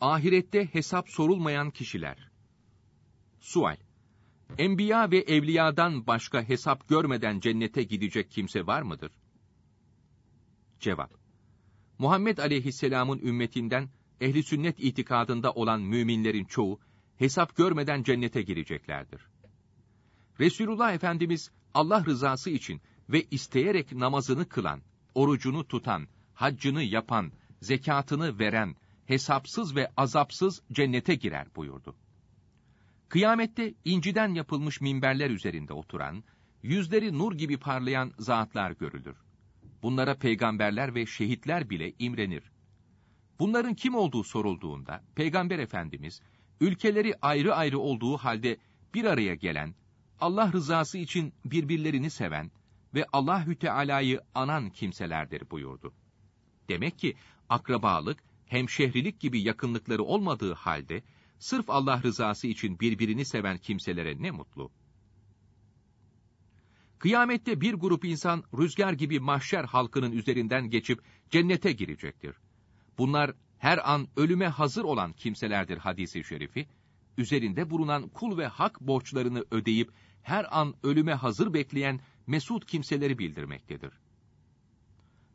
Ahirette hesap sorulmayan kişiler. Sual. Enbiya ve evliyadan başka hesap görmeden cennete gidecek kimse var mıdır? Cevap. Muhammed aleyhisselamın ümmetinden ehli sünnet itikadında olan müminlerin çoğu hesap görmeden cennete gireceklerdir. Resulullah Efendimiz Allah rızası için ve isteyerek namazını kılan, orucunu tutan, haccını yapan, zekatını veren, hesapsız ve azapsız cennete girer buyurdu. Kıyamette inciden yapılmış minberler üzerinde oturan, yüzleri nur gibi parlayan zatlar görülür. Bunlara peygamberler ve şehitler bile imrenir. Bunların kim olduğu sorulduğunda, Peygamber Efendimiz, ülkeleri ayrı ayrı olduğu halde bir araya gelen, Allah rızası için birbirlerini seven ve Allahü Teala'yı anan kimselerdir buyurdu. Demek ki akrabalık hemşehrilik gibi yakınlıkları olmadığı halde, sırf Allah rızası için birbirini seven kimselere ne mutlu. Kıyamette bir grup insan rüzgar gibi mahşer halkının üzerinden geçip cennete girecektir. Bunlar her an ölüme hazır olan kimselerdir hadisi şerifi. Üzerinde bulunan kul ve hak borçlarını ödeyip her an ölüme hazır bekleyen mesut kimseleri bildirmektedir.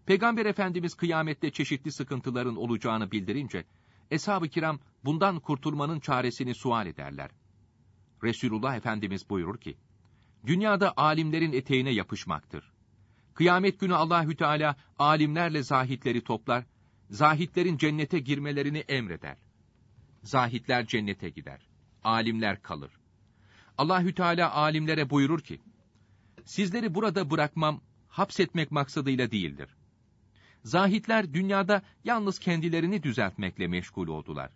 Peygamber Efendimiz kıyamette çeşitli sıkıntıların olacağını bildirince, Eshab-ı kiram bundan kurtulmanın çaresini sual ederler. Resulullah Efendimiz buyurur ki, Dünyada alimlerin eteğine yapışmaktır. Kıyamet günü Allahü Teala alimlerle zahitleri toplar, zahitlerin cennete girmelerini emreder. Zahitler cennete gider, alimler kalır. Allahü Teala alimlere buyurur ki, Sizleri burada bırakmam, hapsetmek maksadıyla değildir. Zahitler dünyada yalnız kendilerini düzeltmekle meşgul oldular.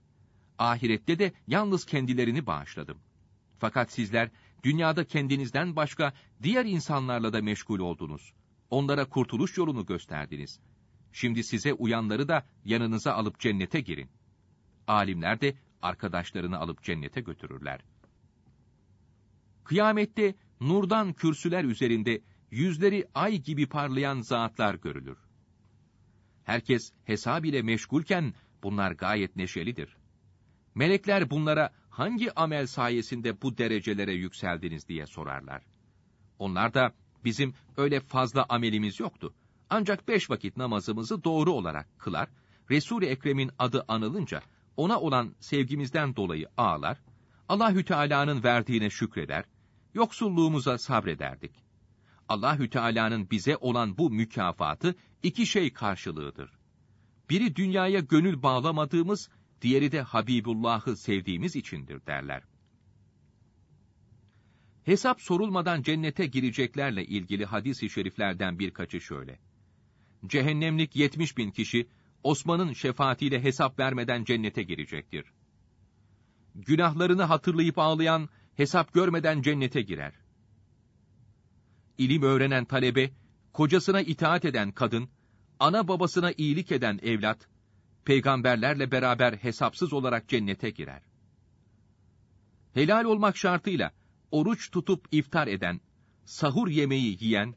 Ahirette de yalnız kendilerini bağışladım. Fakat sizler dünyada kendinizden başka diğer insanlarla da meşgul oldunuz. Onlara kurtuluş yolunu gösterdiniz. Şimdi size uyanları da yanınıza alıp cennete girin. Alimler de arkadaşlarını alıp cennete götürürler. Kıyamette nurdan kürsüler üzerinde yüzleri ay gibi parlayan zatlar görülür herkes hesab ile meşgulken bunlar gayet neşelidir. Melekler bunlara hangi amel sayesinde bu derecelere yükseldiniz diye sorarlar. Onlar da bizim öyle fazla amelimiz yoktu. Ancak beş vakit namazımızı doğru olarak kılar, Resul-i Ekrem'in adı anılınca ona olan sevgimizden dolayı ağlar, Allahü Teala'nın verdiğine şükreder, yoksulluğumuza sabrederdik.'' Allahü Teala'nın bize olan bu mükafatı iki şey karşılığıdır. Biri dünyaya gönül bağlamadığımız, diğeri de Habibullah'ı sevdiğimiz içindir derler. Hesap sorulmadan cennete gireceklerle ilgili hadis-i şeriflerden birkaçı şöyle. Cehennemlik 70 bin kişi, Osman'ın şefaatiyle hesap vermeden cennete girecektir. Günahlarını hatırlayıp ağlayan, hesap görmeden cennete girer ilim öğrenen talebe, kocasına itaat eden kadın, ana babasına iyilik eden evlat, peygamberlerle beraber hesapsız olarak cennete girer. Helal olmak şartıyla oruç tutup iftar eden, sahur yemeği yiyen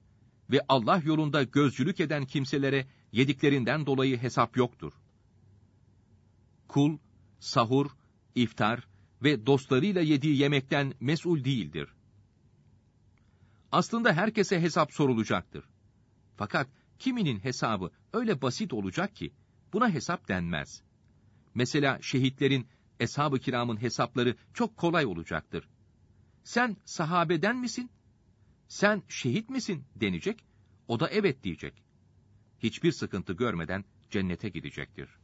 ve Allah yolunda gözcülük eden kimselere yediklerinden dolayı hesap yoktur. Kul, sahur, iftar ve dostlarıyla yediği yemekten mesul değildir. Aslında herkese hesap sorulacaktır. Fakat kiminin hesabı öyle basit olacak ki buna hesap denmez. Mesela şehitlerin, eshab-ı kiramın hesapları çok kolay olacaktır. Sen sahabeden misin? Sen şehit misin denecek, o da evet diyecek. Hiçbir sıkıntı görmeden cennete gidecektir.